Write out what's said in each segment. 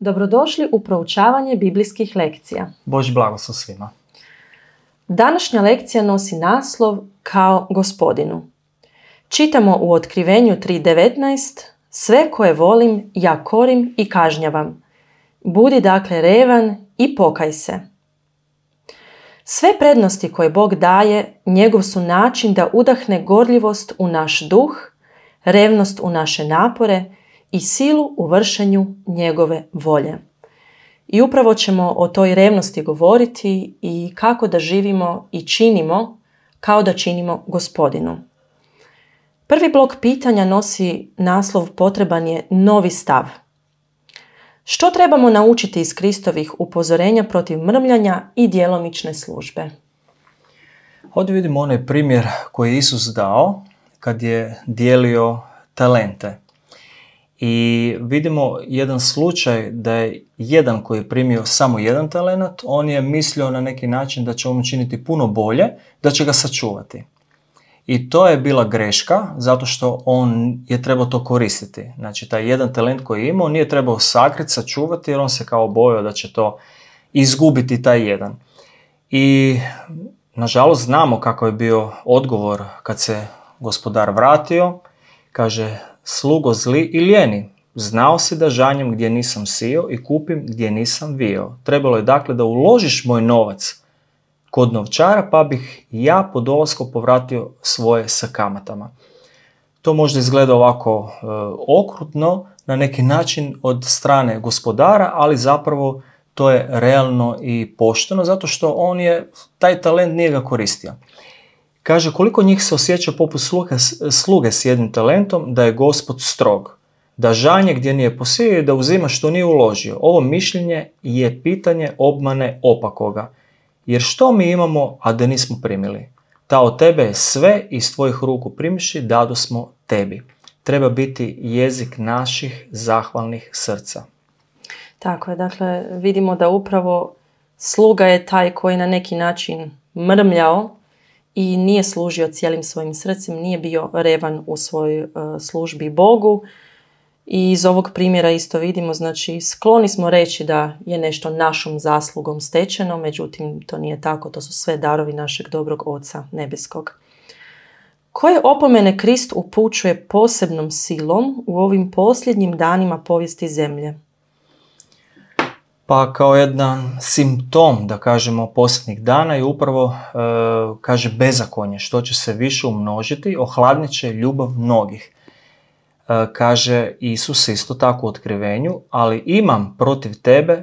Dobrodošli u proučavanje biblijskih lekcija. Bož blago su svima. Današnja lekcija nosi naslov kao gospodinu. Čitamo u otkrivenju 3.19 Sve koje volim, ja korim i kažnjavam. Budi dakle revan i pokaj se. Sve prednosti koje Bog daje, njegov su način da udahne gorljivost u naš duh, revnost u naše napore – i silu u vršenju njegove volje. I upravo ćemo o toj revnosti govoriti i kako da živimo i činimo kao da činimo gospodinu. Prvi blok pitanja nosi naslov Potreban je novi stav. Što trebamo naučiti iz Kristovih upozorenja protiv mrmljanja i djelomične službe? Ovdje vidimo onaj primjer koji je Isus dao kad je dijelio talente i vidimo jedan slučaj da je jedan koji je primio samo jedan talent, on je mislio na neki način da će on učiniti puno bolje, da će ga sačuvati. I to je bila greška zato što on je trebao to koristiti. Znači taj jedan talent koji je imao nije trebao sakriti, sačuvati jer on se kao bojao da će to izgubiti taj jedan. I nažalost znamo kako je bio odgovor kad se gospodar vratio. Kaže slugo zli i ljeni. Znao si da žanjem gdje nisam sio i kupim gdje nisam vio. Trebalo je dakle da uložiš moj novac kod novčara pa bih ja po povratio svoje sa kamatama. To možda izgleda ovako e, okrutno na neki način od strane gospodara, ali zapravo to je realno i pošteno zato što on je taj talent nije ga koristio. Kaže koliko njih se osjeća poput sluge, sluge s jednim talentom da je gospod strog, da žanje gdje nije posijeo i da uzima što nije uložio. Ovo mišljenje je pitanje obmane opakoga. Jer što mi imamo, a da nismo primili? Ta od tebe je sve iz tvojih ruku primiši, dado smo tebi. Treba biti jezik naših zahvalnih srca. Tako je, dakle vidimo da upravo sluga je taj koji na neki način mrmljao, i nije služio cijelim svojim srcem, nije bio revan u svojoj e, službi Bogu. I iz ovog primjera isto vidimo, znači skloni smo reći da je nešto našom zaslugom stečeno, međutim to nije tako, to su sve darovi našeg dobrog Oca Nebeskog. Koje opomene Krist upućuje posebnom silom u ovim posljednjim danima povijesti zemlje? Pa kao jedan simptom, da kažemo, posljednjih dana je upravo, e, kaže, bezakonje, što će se više umnožiti, ohladnit će ljubav mnogih. E, kaže Isus isto tako u otkrivenju, ali imam protiv tebe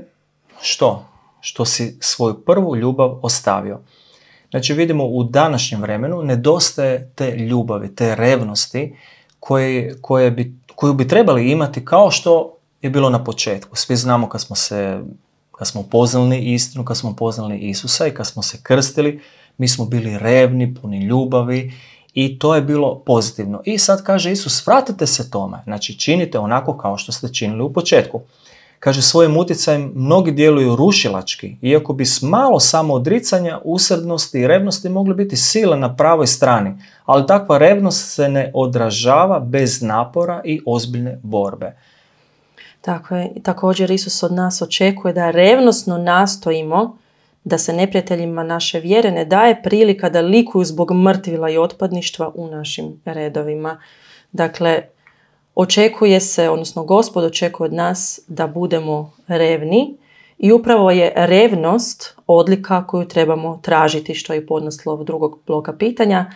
što? Što si svoju prvu ljubav ostavio. Znači vidimo u današnjem vremenu nedostaje te ljubavi, te revnosti koje, koje bi, koju bi trebali imati kao što je bilo na početku. Svi znamo kad smo se kad smo upoznali istinu, kad smo poznali Isusa i kad smo se krstili, mi smo bili revni, puni ljubavi i to je bilo pozitivno. I sad kaže Isus, vratite se tome, znači činite onako kao što ste činili u početku. Kaže, svojim utjecajem mnogi djeluju rušilački, iako bi s malo samo odricanja, usrednosti i revnosti mogli biti sile na pravoj strani, ali takva revnost se ne odražava bez napora i ozbiljne borbe. Tako je. Također Isus od nas očekuje da revnosno nastojimo da se neprijateljima naše vjere ne daje prilika da likuju zbog mrtvila i otpadništva u našim redovima. Dakle, očekuje se, odnosno gospod očekuje od nas da budemo revni i upravo je revnost odlika koju trebamo tražiti, što je u drugog bloka pitanja.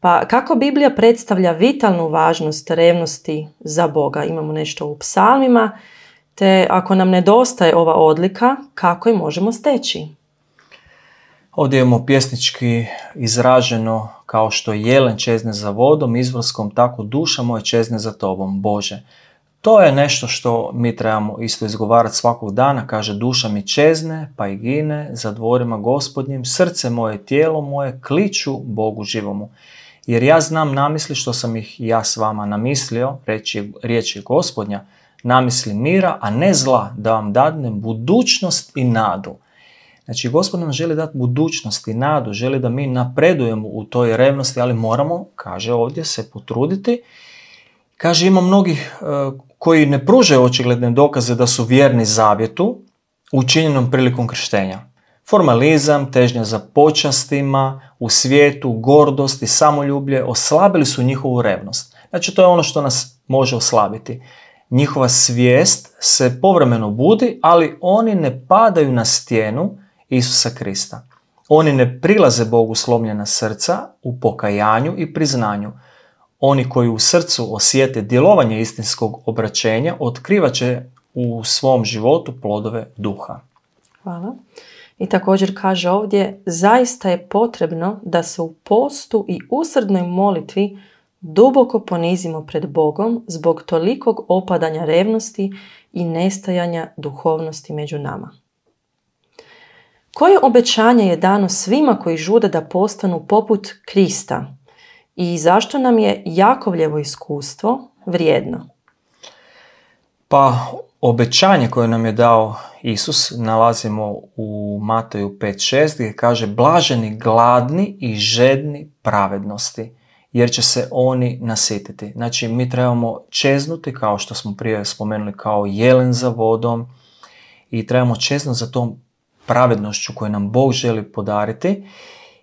Pa kako Biblija predstavlja vitalnu važnost revnosti za Boga? Imamo nešto u psalmima, te ako nam nedostaje ova odlika, kako je možemo steći? Ovdje imamo pjesnički izraženo kao što jelen čezne za vodom, izvrskom, tako duša moja čezne za tobom, Bože. To je nešto što mi trebamo isto izgovarati svakog dana, kaže duša mi čezne, pa i gine, za dvorima gospodnjim, srce moje, tijelo moje, kliču Bogu živomu. Jer ja znam namisli što sam ih ja s vama namislio, reći, riječi gospodnja, namisli mira, a ne zla, da vam dadnem budućnost i nadu. Znači, gospod nam želi dati budućnost i nadu, želi da mi napredujemo u toj revnosti, ali moramo, kaže ovdje, se potruditi. Kaže, ima mnogih e, koji ne pružaju očigledne dokaze da su vjerni zavjetu učinjenom prilikom krštenja. Formalizam, težnja za počastima, u svijetu, gordost i samoljublje oslabili su njihovu revnost. Znači to je ono što nas može oslabiti. Njihova svijest se povremeno budi, ali oni ne padaju na stijenu Isusa Krista. Oni ne prilaze Bogu slomljena srca u pokajanju i priznanju. Oni koji u srcu osjete djelovanje istinskog obraćenja otkrivat će u svom životu plodove duha. Hvala. I također kaže ovdje, zaista je potrebno da se u postu i usrednoj molitvi duboko ponizimo pred Bogom zbog tolikog opadanja revnosti i nestajanja duhovnosti među nama. Koje obećanje je dano svima koji žude da postanu poput Krista i zašto nam je Jakovljevo iskustvo vrijedno? Pa Obećanje koje nam je dao Isus nalazimo u Mateju 5.6 gdje kaže Blaženi gladni i žedni pravednosti jer će se oni nasititi. Znači mi trebamo čeznuti kao što smo prije spomenuli kao jelen za vodom i trebamo čeznuti za tom pravednošću koju nam Bog želi podariti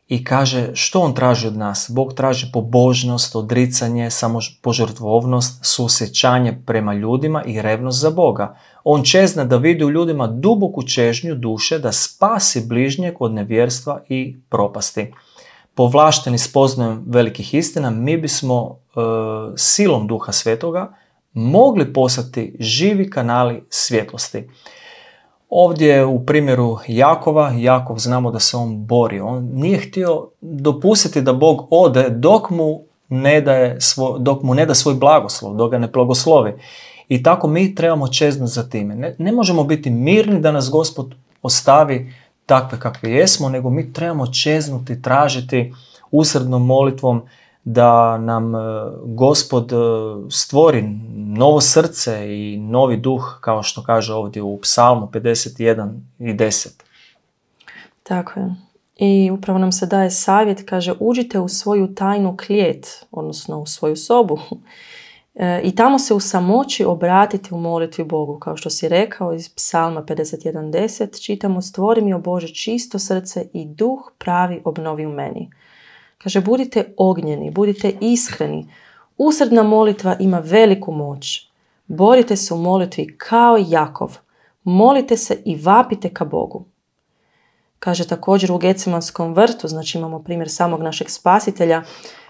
i kaže što on traži od nas. Bog traži pobožnost, odricanje, samo samopožrtvovnost, susjećanje prema ljudima i revnost za Boga. On čezna da vidi u ljudima duboku čežnju duše da spasi bližnjeg od nevjerstva i propasti. Povlašteni spoznajem velikih istina, mi bismo e, silom duha svetoga mogli postati živi kanali svjetlosti. Ovdje u primjeru Jakova, Jakov znamo da se on bori, on nije htio dopustiti da Bog ode dok mu ne daje svoj dok mu ne da svoj blagoslov, dok ga ne blagoslovi. I tako mi trebamo čeznuti za time. Ne, ne možemo biti mirni da nas Gospod ostavi takve kakve jesmo, nego mi trebamo čeznuti, tražiti usrednom molitvom da nam e, gospod e, stvori novo srce i novi duh, kao što kaže ovdje u psalmu 51 i 10. Tako je. I upravo nam se daje savjet, kaže uđite u svoju tajnu klijet, odnosno u svoju sobu. E, I tamo se u samoći obratiti u molitvi Bogu. Kao što si rekao iz psalma 51.10 čitamo stvori mi o Bože čisto srce i duh pravi obnovi u meni. Kaže, budite ognjeni, budite iskreni. Usredna molitva ima veliku moć. Borite se u molitvi kao Jakov. Molite se i vapite ka Bogu. Kaže također u Gecimanskom vrtu, znači imamo primjer samog našeg spasitelja,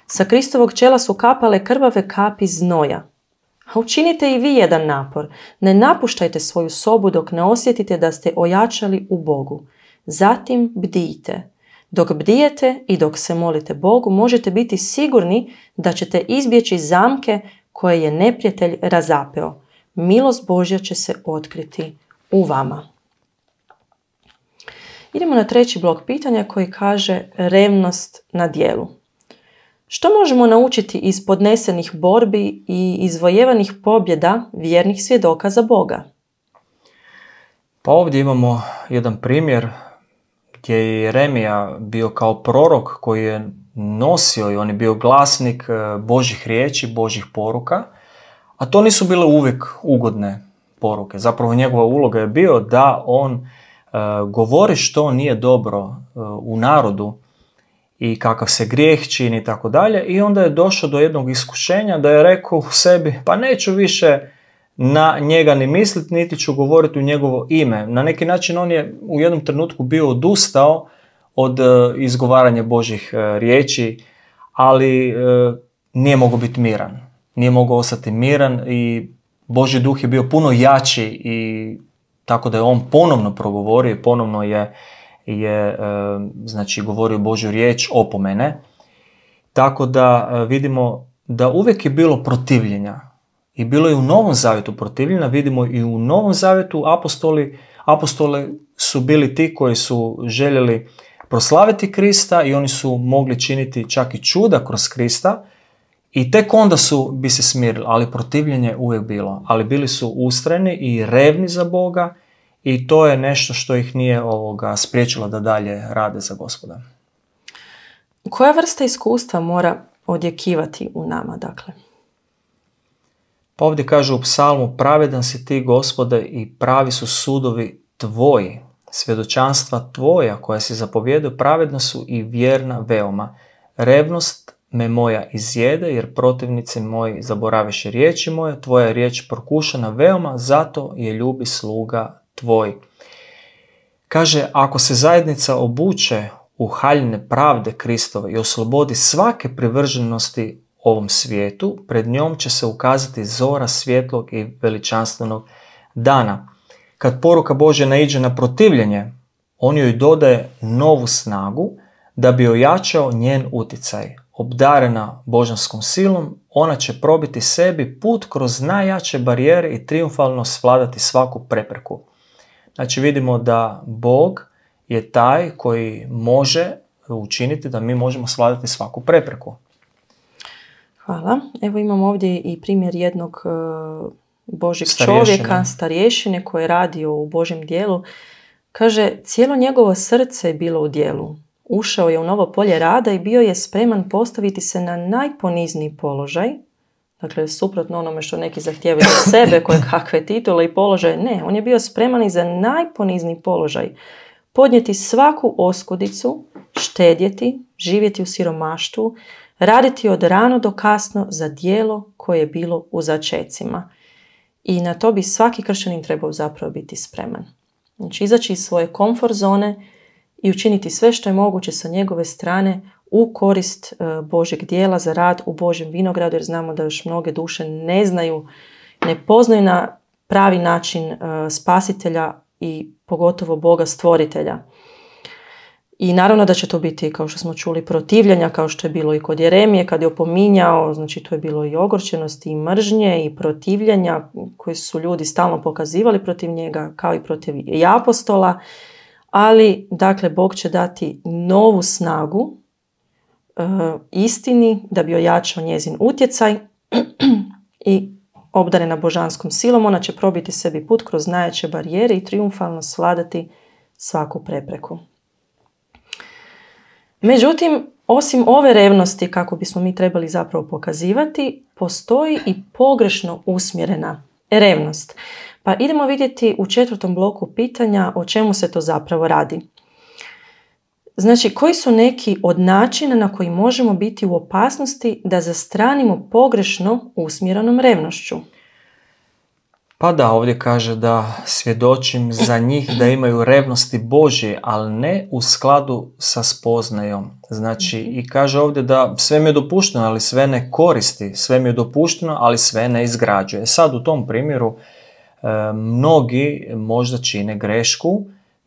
sa Kristovog čela su kapale krvave kapi znoja. A učinite i vi jedan napor. Ne napuštajte svoju sobu dok ne osjetite da ste ojačali u Bogu. Zatim bdijte. Dok bdijete i dok se molite Bogu, možete biti sigurni da ćete izbjeći zamke koje je neprijatelj razapeo. Milost Božja će se otkriti u vama. Idemo na treći blok pitanja koji kaže revnost na dijelu. Što možemo naučiti iz podnesenih borbi i izvojevanih pobjeda vjernih svjedoka za Boga? Pa ovdje imamo jedan primjer je Jeremija bio kao prorok koji je nosio i on je bio glasnik e, Božih riječi, Božih poruka, a to nisu bile uvijek ugodne poruke. Zapravo njegova uloga je bio da on e, govori što nije dobro e, u narodu i kakav se grijeh čini i tako dalje i onda je došao do jednog iskušenja da je rekao u sebi pa neću više na njega ni misliti, niti ću govoriti u njegovo ime. Na neki način on je u jednom trenutku bio odustao od e, izgovaranja Božih e, riječi, ali e, nije mogao biti miran. Nije mogao ostati miran i Boži duh je bio puno jači i tako da je on ponovno progovorio i ponovno je, je znači, govorio Božju riječ opomene. Tako da vidimo da uvijek je bilo protivljenja i bilo je u Novom Zavjetu protivljena, vidimo i u Novom Zavjetu apostoli, apostole su bili ti koji su željeli proslaviti Krista i oni su mogli činiti čak i čuda kroz Krista i tek onda su bi se smirili, ali protivljenje je uvijek bilo. Ali bili su ustreni i revni za Boga i to je nešto što ih nije ovoga spriječilo da dalje rade za gospoda. Koja vrsta iskustva mora odjekivati u nama, dakle? Pa ovdje kaže u psalmu, pravedan si ti gospode i pravi su sudovi tvoji, svjedočanstva tvoja koja si zapovjedio pravedna su i vjerna veoma. Revnost me moja izjede jer protivnici moji zaboraviše riječi moje, tvoja riječ prokušana veoma, zato je ljubi sluga tvoj. Kaže, ako se zajednica obuče u haljine pravde Kristove i oslobodi svake privrženosti ovom svijetu, pred njom će se ukazati zora svjetlog i veličanstvenog dana. Kad poruka Bože naiđe na protivljenje, on joj dodaje novu snagu da bi ojačao njen uticaj. Obdarena božanskom silom, ona će probiti sebi put kroz najjače barijere i triumfalno svladati svaku prepreku. Znači vidimo da Bog je taj koji može učiniti da mi možemo svladati svaku prepreku. Hvala. Evo imam ovdje i primjer jednog e, božeg čovjeka, starješine koji je radio u Božjem dijelu. Kaže, cijelo njegovo srce je bilo u dijelu. Ušao je u novo polje rada i bio je spreman postaviti se na najponizniji položaj. Dakle, suprotno onome što neki zahtijevaju za sebe, koje kakve titule i položaje. Ne, on je bio spreman i za najponizniji položaj. Podnijeti svaku oskudicu, štedjeti, živjeti u siromaštvu, raditi od rano do kasno za dijelo koje je bilo u začecima. I na to bi svaki kršćanin trebao zapravo biti spreman. Znači izaći iz svoje komfort zone i učiniti sve što je moguće sa njegove strane u korist e, Božeg dijela za rad u Božem vinogradu, jer znamo da još mnoge duše ne znaju, ne poznaju na pravi način e, spasitelja i pogotovo Boga stvoritelja. I naravno da će to biti, kao što smo čuli, protivljenja, kao što je bilo i kod Jeremije, kad je opominjao, znači to je bilo i ogorčenosti, i mržnje, i protivljenja koje su ljudi stalno pokazivali protiv njega, kao i protiv i apostola. Ali, dakle, Bog će dati novu snagu e, istini da bi ojačao njezin utjecaj i obdarena božanskom silom, ona će probiti sebi put kroz najjače barijere i triumfalno svladati svaku prepreku. Međutim, osim ove revnosti kako bismo mi trebali zapravo pokazivati, postoji i pogrešno usmjerena revnost. Pa idemo vidjeti u četvrtom bloku pitanja o čemu se to zapravo radi. Znači, koji su neki od načina na koji možemo biti u opasnosti da zastranimo pogrešno usmjerenom revnošću? Pa da, ovdje kaže da svjedočim za njih da imaju revnosti Božje, ali ne u skladu sa spoznajom. Znači, i kaže ovdje da sve mi je dopušteno, ali sve ne koristi. Sve mi je dopušteno, ali sve ne izgrađuje. E sad u tom primjeru, e, mnogi možda čine grešku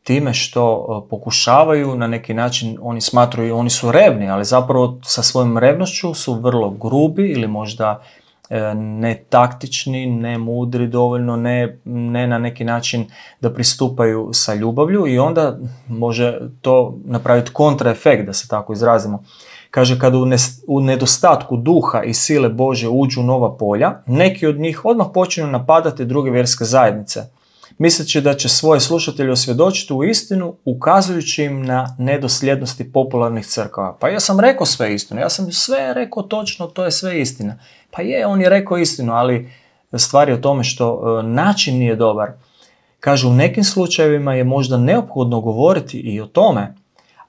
time što e, pokušavaju na neki način, oni smatraju oni su revni, ali zapravo sa svojom revnošću su vrlo grubi ili možda E, ne taktični, ne mudri dovoljno, ne, ne na neki način da pristupaju sa ljubavlju i onda može to napraviti kontraefekt, da se tako izrazimo. Kaže, kada u, nedostatku duha i sile Bože uđu nova polja, neki od njih odmah počinju napadati druge vjerske zajednice – misleći da će svoje slušatelje osvjedočiti u istinu ukazujući im na nedosljednosti popularnih crkava. Pa ja sam rekao sve istinu, ja sam sve rekao točno, to je sve istina. Pa je, on je rekao istinu, ali stvar je o tome što e, način nije dobar. Kažu, u nekim slučajevima je možda neophodno govoriti i o tome,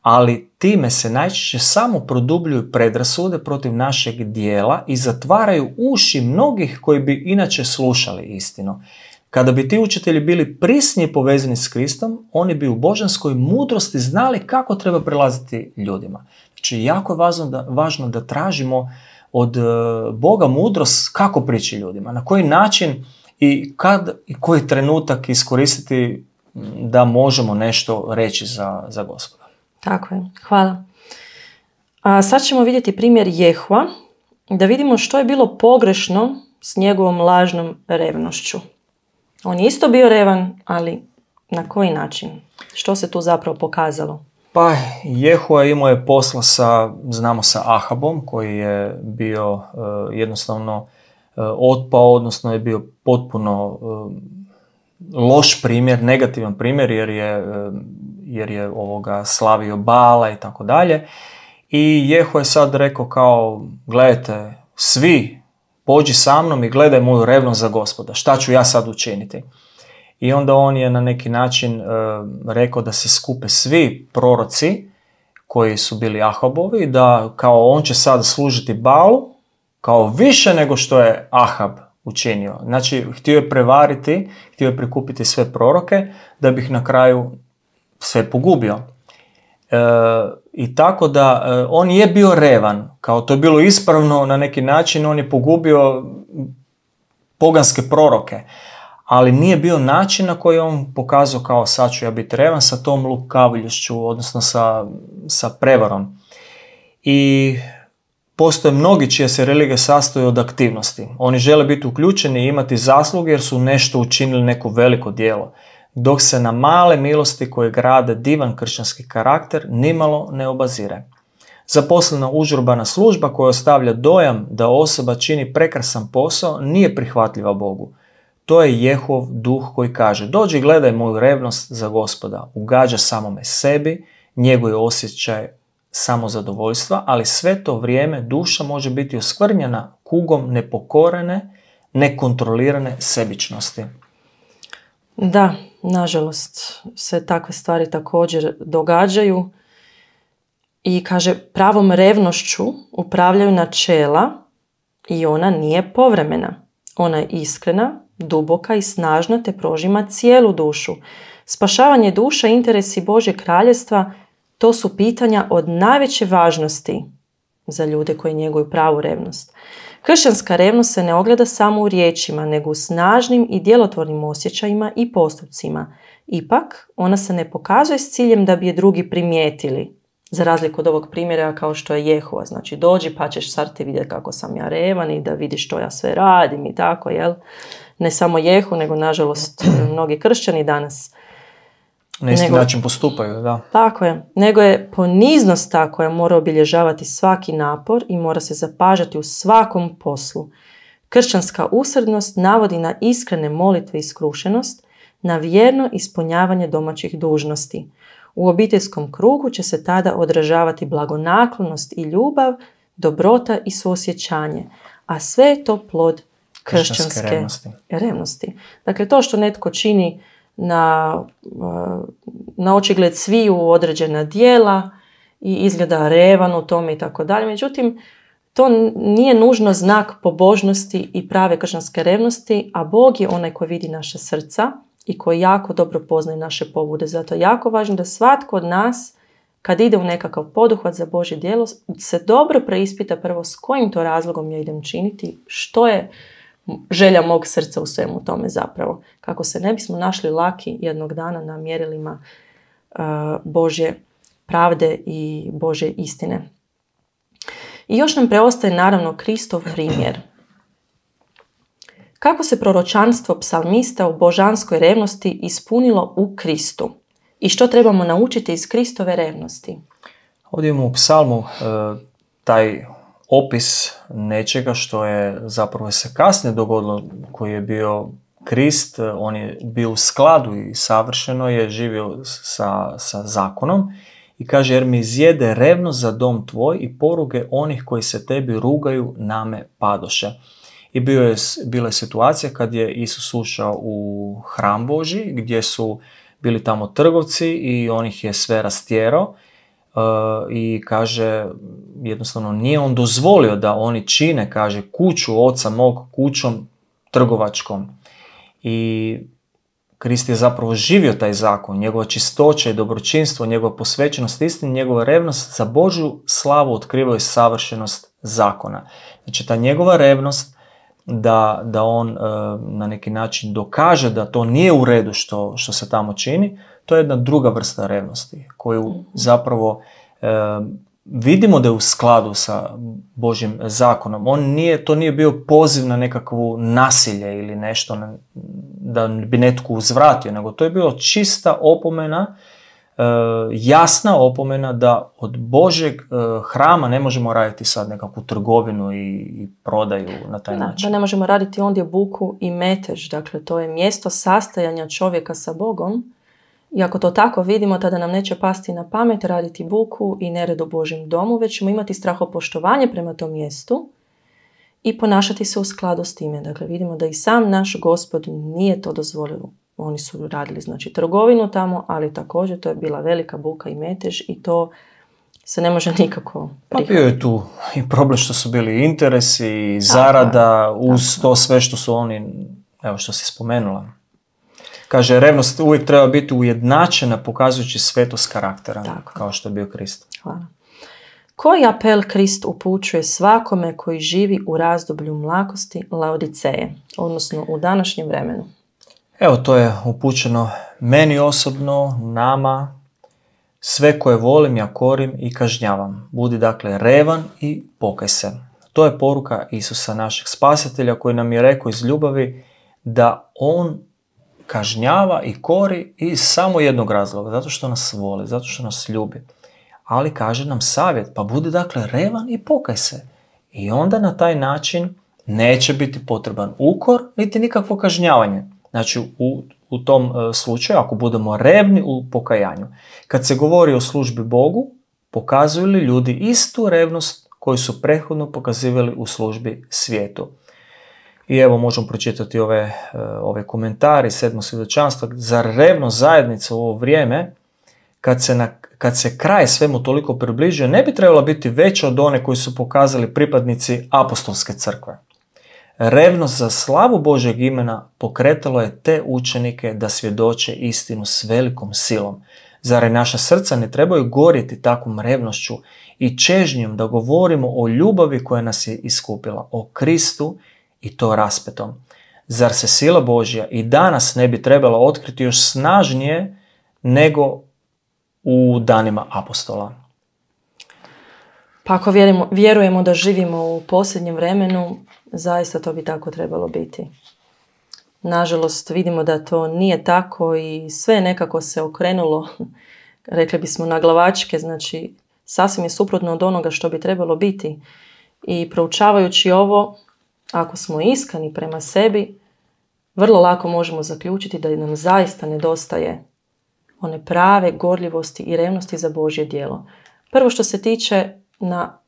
ali time se najčešće samo produbljuju predrasude protiv našeg dijela i zatvaraju uši mnogih koji bi inače slušali istinu. Kada bi ti učitelji bili prisnije povezani s Kristom, oni bi u božanskoj mudrosti znali kako treba prelaziti ljudima. Znači, jako je važno da, važno da tražimo od e, Boga mudrost kako prići ljudima, na koji način i kad i koji trenutak iskoristiti da možemo nešto reći za, za gospoda. Tako je, hvala. A sad ćemo vidjeti primjer Jehua, da vidimo što je bilo pogrešno s njegovom lažnom revnošću. On je isto bio revan, ali na koji način? Što se tu zapravo pokazalo? Pa, Jehua imao je posla sa, znamo, sa Ahabom, koji je bio e, jednostavno uh, otpao, odnosno je bio potpuno e, loš primjer, negativan primjer, jer je, jer je ovoga slavio bala i tako dalje. I Jeho je sad rekao kao, gledajte, svi pođi sa mnom i gledaj moju revnost za gospoda, šta ću ja sad učiniti? I onda on je na neki način e, rekao da se skupe svi proroci koji su bili Ahabovi, da kao on će sad služiti Balu, kao više nego što je Ahab učinio. Znači, htio je prevariti, htio je prikupiti sve proroke, da bih na kraju sve pogubio. E, I tako da e, on je bio revan, kao to je bilo ispravno na neki način, on je pogubio poganske proroke, ali nije bio način na koji on pokazao kao sad ću ja biti revan sa tom lukavljušću, odnosno sa, sa prevarom. I postoje mnogi čija se religija sastoji od aktivnosti. Oni žele biti uključeni i imati zasluge jer su nešto učinili neko veliko djelo dok se na male milosti koje grade divan kršćanski karakter nimalo ne obazire. Zaposlena užurbana služba koja ostavlja dojam da osoba čini prekrasan posao nije prihvatljiva Bogu. To je Jehov duh koji kaže, dođi gledaj moju revnost za gospoda, ugađa samome sebi, njegove osjećaj samozadovoljstva, ali sve to vrijeme duša može biti oskvrnjena kugom nepokorene, nekontrolirane sebičnosti. Da, Nažalost se takve stvari također događaju i kaže pravom revnošću upravljaju načela i ona nije povremena. Ona je iskrena, duboka i snažna te prožima cijelu dušu. Spašavanje duša, interesi Bože kraljestva, to su pitanja od najveće važnosti za ljude koji njeguju pravu revnost. Kršćanska revnost se ne ogleda samo u riječima, nego u snažnim i djelotvornim osjećajima i postupcima. Ipak, ona se ne pokazuje s ciljem da bi je drugi primijetili. Za razliku od ovog primjera kao što je Jehova, znači dođi pa ćeš sad vidjeti kako sam ja revan i da vidiš što ja sve radim i tako, jel? Ne samo Jehu, nego nažalost mnogi kršćani danas na isti nego, način postupaju, da. Tako je. Nego je poniznost ta koja mora obilježavati svaki napor i mora se zapažati u svakom poslu. Kršćanska usrednost navodi na iskrene molitve i skrušenost, na vjerno ispunjavanje domaćih dužnosti. U obiteljskom krugu će se tada odražavati blagonaklonost i ljubav, dobrota i suosjećanje, a sve je to plod kršćanske, kršćanske revnosti. Dakle, to što netko čini na, na očigled sviju određena dijela i izgleda revan u tome i tako dalje. Međutim, to nije nužno znak pobožnosti i prave kršćanske revnosti, a Bog je onaj koji vidi naše srca i koji jako dobro poznaje naše pobude. Zato je jako važno da svatko od nas, kad ide u nekakav poduhvat za Božje djelo, se dobro preispita prvo s kojim to razlogom ja idem činiti, što je želja mog srca u svemu tome zapravo. Kako se ne bismo našli laki jednog dana na mjerilima uh, Božje pravde i Božje istine. I još nam preostaje naravno Kristov primjer. Kako se proročanstvo psalmista u božanskoj revnosti ispunilo u Kristu? I što trebamo naučiti iz Kristove revnosti? Ovdje imamo u psalmu uh, taj opis nečega što je zapravo se kasnije dogodilo, koji je bio Krist, on je bio u skladu i savršeno je živio sa, sa zakonom i kaže jer mi izjede revno za dom tvoj i poruge onih koji se tebi rugaju name padoše. I bio je, bila je situacija kad je Isus ušao u hram Boži gdje su bili tamo trgovci i on ih je sve rastjerao i kaže jednostavno nije on dozvolio da oni čine, kaže, kuću oca mog kućom trgovačkom. I Krist je zapravo živio taj zakon, njegova čistoća i dobročinstvo, njegova posvećenost istini, njegova revnost za Božju slavu otkrivao je savršenost zakona. Znači ta njegova revnost da, da on e, na neki način dokaže da to nije u redu što, što se tamo čini, to je jedna druga vrsta revnosti koju mhm. zapravo e, vidimo da je u skladu sa Božjim zakonom. On nije, to nije bio poziv na nekakvu nasilje ili nešto da bi netko uzvratio, nego to je bilo čista opomena E, jasna opomena da od Božeg e, hrama ne možemo raditi sad nekakvu trgovinu i, prodaju na taj način. Da ne možemo raditi ondje buku i metež. Dakle, to je mjesto sastajanja čovjeka sa Bogom. I ako to tako vidimo, tada nam neće pasti na pamet raditi buku i nered u Božjem domu, već ćemo imati strahopoštovanje prema tom mjestu i ponašati se u skladu s time. Dakle, vidimo da i sam naš gospod nije to dozvolio. Oni su radili znači trgovinu tamo, ali također to je bila velika buka i metež i to se ne može nikako Pa bio je tu i problem što su bili interesi, i zarada, uz to sve što su oni, evo što si spomenula. Kaže, revnost uvijek treba biti ujednačena pokazujući svetost karaktera, kao što je bio Krist. Hvala. Koji apel Krist upućuje svakome koji živi u razdoblju mlakosti Laodiceje, odnosno u današnjem vremenu? Evo, to je upućeno meni osobno, nama, sve koje volim ja korim i kažnjavam. Budi dakle revan i pokaj se. To je poruka Isusa našeg spasitelja koji nam je rekao iz ljubavi da on kažnjava i kori iz samo jednog razloga, zato što nas voli, zato što nas ljubi. Ali kaže nam savjet, pa budi dakle revan i pokaj se. I onda na taj način neće biti potreban ukor niti nikakvo kažnjavanje. Znači u, u tom e, slučaju ako budemo revni u pokajanju. Kad se govori o službi Bogu, pokazuju li ljudi istu revnost koju su prethodno pokazivali u službi svijetu. I evo možemo pročitati ove, e, ove komentari sedmo svjedočanstva. Za revno zajednica u ovo vrijeme, kad se, na, kad se kraj svemu toliko približio, ne bi trebala biti veća od one koji su pokazali pripadnici apostolske crkve? Revnost za slavu Božeg imena pokretalo je te učenike da svjedoče istinu s velikom silom. Zar naša srca ne trebaju gorjeti takvom revnošću i čežnjom da govorimo o ljubavi koja nas je iskupila, o Kristu i to raspetom. Zar se sila Božja i danas ne bi trebala otkriti još snažnije nego u danima apostola? Pa ako vjerujemo, vjerujemo da živimo u posljednjem vremenu, Zaista to bi tako trebalo biti. Nažalost, vidimo da to nije tako i sve nekako se okrenulo, rekli bismo glavačke, znači sasvim je suprotno od onoga što bi trebalo biti. I proučavajući ovo, ako smo iskani prema sebi, vrlo lako možemo zaključiti da nam zaista nedostaje one prave gorljivosti i revnosti za Božje dijelo. Prvo što se tiče na,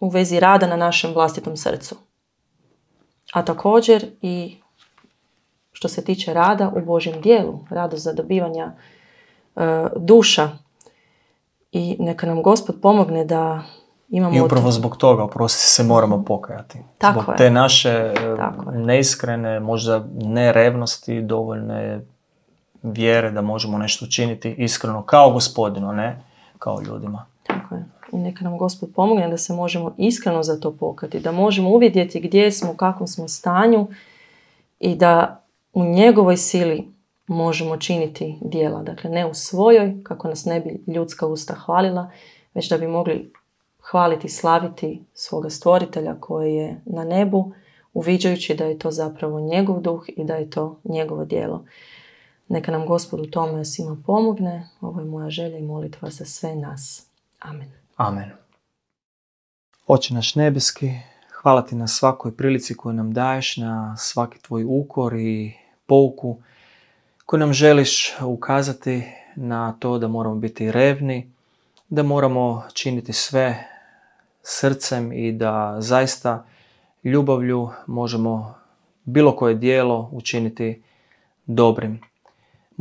u vezi rada na našem vlastitom srcu a također i što se tiče rada u Božjem dijelu, rada za dobivanja e, duša. I neka nam Gospod pomogne da imamo... I upravo zbog toga, oprosti, se moramo pokajati. Tako zbog te naše e, neiskrene, možda nerevnosti, dovoljne vjere da možemo nešto učiniti iskreno kao gospodinu, ne kao ljudima i neka nam Gospod pomogne da se možemo iskreno za to pokati, da možemo uvidjeti gdje smo, u kakvom smo stanju i da u njegovoj sili možemo činiti dijela. Dakle, ne u svojoj, kako nas ne bi ljudska usta hvalila, već da bi mogli hvaliti, slaviti svoga stvoritelja koji je na nebu, uviđajući da je to zapravo njegov duh i da je to njegovo dijelo. Neka nam Gospod u tome svima pomogne. Ovo je moja želja i molitva za sve nas. Amen. Amen. Oče naš nebeski, hvala ti na svakoj prilici koju nam daješ, na svaki tvoj ukor i pouku koju nam želiš ukazati na to da moramo biti revni, da moramo činiti sve srcem i da zaista ljubavlju možemo bilo koje dijelo učiniti dobrim.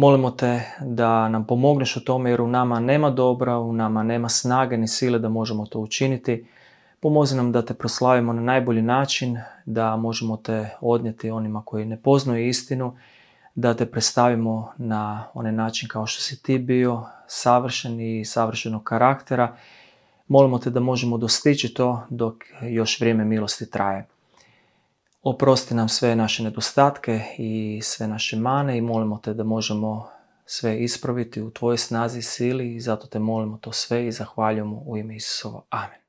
Molimo te da nam pomogneš u tome jer u nama nema dobra, u nama nema snage ni sile da možemo to učiniti. Pomozi nam da te proslavimo na najbolji način, da možemo te odnijeti onima koji ne poznaju istinu, da te predstavimo na onaj način kao što si ti bio, savršen i savršenog karaktera. Molimo te da možemo dostići to dok još vrijeme milosti traje. Oprosti nam sve naše nedostatke i sve naše mane i molimo te da možemo sve ispraviti u tvojoj snazi i sili i zato te molimo to sve i zahvaljujemo u ime Isusova. Amen.